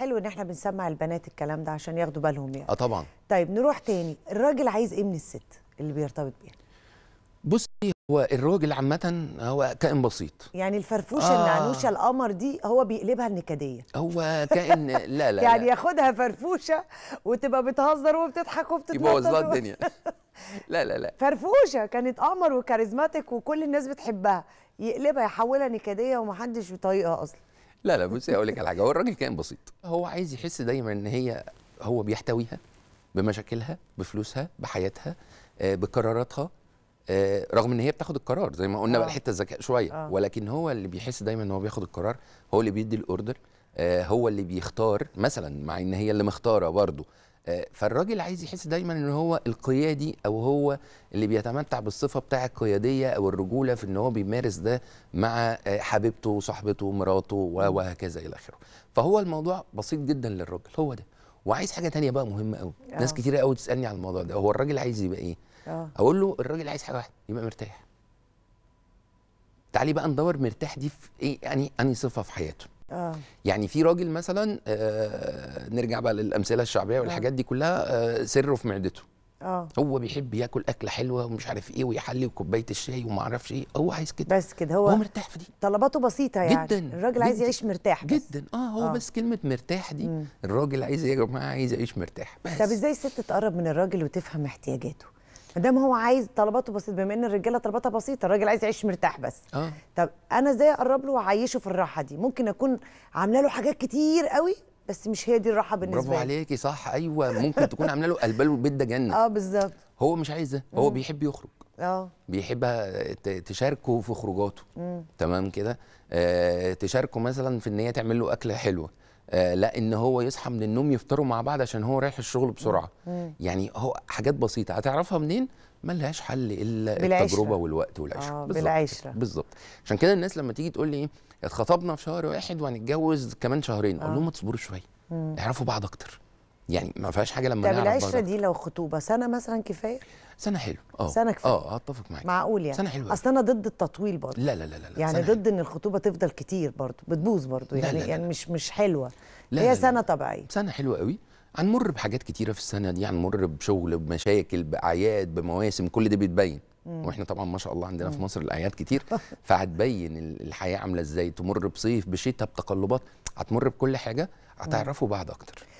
حلو ان احنا بنسمع البنات الكلام ده عشان ياخدوا بالهم يعني اه طبعا طيب نروح تاني الراجل عايز ايه من الست اللي بيرتبط بيها بصي هو الراجل عامة هو كائن بسيط يعني الفرفوشة آه. النعنوشة القمر دي هو بيقلبها النكدية هو كائن لا لا يعني ياخدها فرفوشة وتبقى بتهزر وبتضحك وبتتنطط يبوظ لها الدنيا لا لا لا فرفوشة كانت قمر وكاريزماتيك وكل الناس بتحبها يقلبها يحولها نكدية ومحدش بيطيقها أصلا لا لا بصي اقول لك على حاجه هو الراجل كائن بسيط هو عايز يحس دايما ان هي هو بيحتويها بمشاكلها بفلوسها بحياتها آه، بقراراتها آه، رغم ان هي بتاخد القرار زي ما قلنا آه. بقى حته الذكاء شويه آه. ولكن هو اللي بيحس دايما ان هو بياخد القرار هو اللي بيدي الاوردر آه، هو اللي بيختار مثلا مع ان هي اللي مختاره برضه آه، فالراجل عايز يحس دايما ان هو القيادي او هو اللي بيتمتع بالصفه بتاع القياديه او الرجوله في ان هو بيمارس ده مع آه، حبيبته وصاحبته ومراته وهكذا الى اخره فهو الموضوع بسيط جدا للراجل هو ده وعايز حاجه تانية بقى مهمه قوي أوه. ناس آه. كتير قوي تسالني على الموضوع ده هو الراجل عايز يبقى ايه أوه. اقول له الراجل عايز حاجه واحده يبقى مرتاح تعالي بقى ندور مرتاح دي في ايه يعني اني صفه في حياته آه. يعني في راجل مثلا آه نرجع بقى للامثله الشعبيه والحاجات آه. دي كلها آه سره في معدته اه هو بيحب ياكل اكله حلوه ومش عارف ايه ويحلي وكوبايه الشاي وما اعرفش ايه هو عايز كده بس كده هو هو مرتاح في دي طلباته بسيطه يعني جدا الراجل عايز يعيش مرتاح بس. جدا اه هو أوه. بس كلمه مرتاح دي مم. الراجل عايز يا جماعه عايز يعيش مرتاح بس طب ازاي الست تقرب من الراجل وتفهم احتياجاته ما دام هو عايز طلباته بسيطه بما ان الرجاله طلباتها بسيطه الراجل عايز يعيش مرتاح بس آه. طب انا ازاي اقرب له واعيشه في الراحه دي ممكن اكون عامله له حاجات كتير قوي بس مش هي دي الراحه بالنسبه لي برافو عليكي صح ايوه ممكن تكون عامله له قلبه له البيت ده جنه اه بالظبط هو مش عايز ده هو بيحب يخرج اه بيحب تشاركه في خروجاته تمام كده آه تشاركه مثلا في ان هي تعمل له اكله حلوه آه، لا ان هو يصحى من النوم يفطروا مع بعض عشان هو رايح الشغل بسرعه مم. يعني هو حاجات بسيطه هتعرفها منين ملهاش حل الا بالعشرة. التجربه والوقت والعشره آه بالعشره بالظبط عشان كده الناس لما تيجي تقول لي ايه اتخطبنا في شهر واحد وهنتجوز كمان شهرين آه. اقول لهم ما تصبروا شويه اعرفوا بعض اكتر يعني ما فيهاش حاجه لما طب العشره دي لو خطوبه سنه مثلا كفايه سنه حلو اه سنه كفايه آه،, اه اتفق معاك معقول يعني سنه حلو اصل انا ضد التطويل برضه لا لا لا لا يعني ضد ان الخطوبه تفضل كتير برضه بتبوظ برضه يعني لا لا يعني لا. يعني مش مش حلوه لا هي لا لا سنه طبيعيه سنه حلوه قوي هنمر بحاجات كتيره في السنه دي هنمر بشغل بمشاكل باعياد بمواسم كل ده بيتبين واحنا طبعا ما شاء الله عندنا مم. في مصر الاعياد كتير فهتبين الحياه عامله ازاي تمر بصيف بشتاء بتقلبات هتمر بكل حاجه هتعرفوا بعض اكتر